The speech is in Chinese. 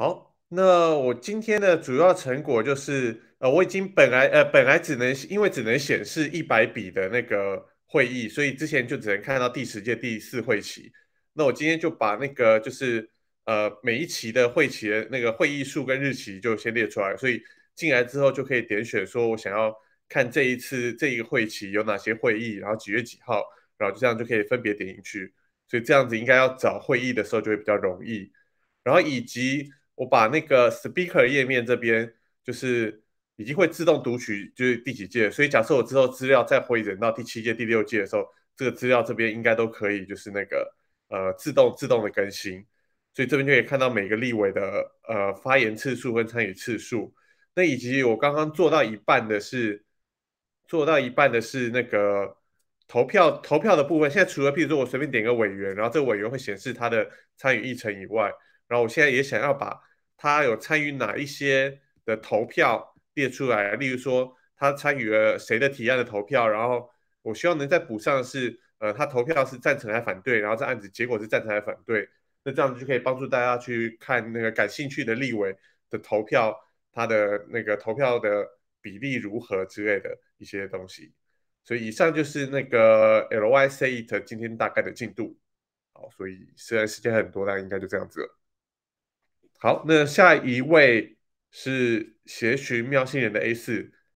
好，那我今天的主要成果就是，呃，我已经本来呃本来只能因为只能显示一百笔的那个会议，所以之前就只能看到第十届第四会期。那我今天就把那个就是呃每一期的会期的那个会议数跟日期就先列出来，所以进来之后就可以点选，说我想要看这一次这一个会期有哪些会议，然后几月几号，然后就这样就可以分别点进去。所以这样子应该要找会议的时候就会比较容易，然后以及。我把那个 speaker 页面这边就是已经会自动读取，就是第几届，所以假设我之后资料再回人到第七届、第六届的时候，这个资料这边应该都可以，就是那个呃自动自动的更新，所以这边就可以看到每个立委的呃发言次数跟参与次数。那以及我刚刚做到一半的是做到一半的是那个投票投票的部分，现在除了譬如说我随便点个委员，然后这个委员会显示他的参与议程以外，然后我现在也想要把他有参与哪一些的投票列出来？例如说，他参与了谁的提案的投票，然后我希望能再补上是，呃，他投票是赞成还是反对，然后这案子结果是赞成还是反对，那这样子就可以帮助大家去看那个感兴趣的立委的投票，他的那个投票的比例如何之类的一些东西。所以以上就是那个 LYC t 今天大概的进度。好，所以虽然时间很多，但应该就这样子。了。好，那下一位是斜寻妙星人的 A 四。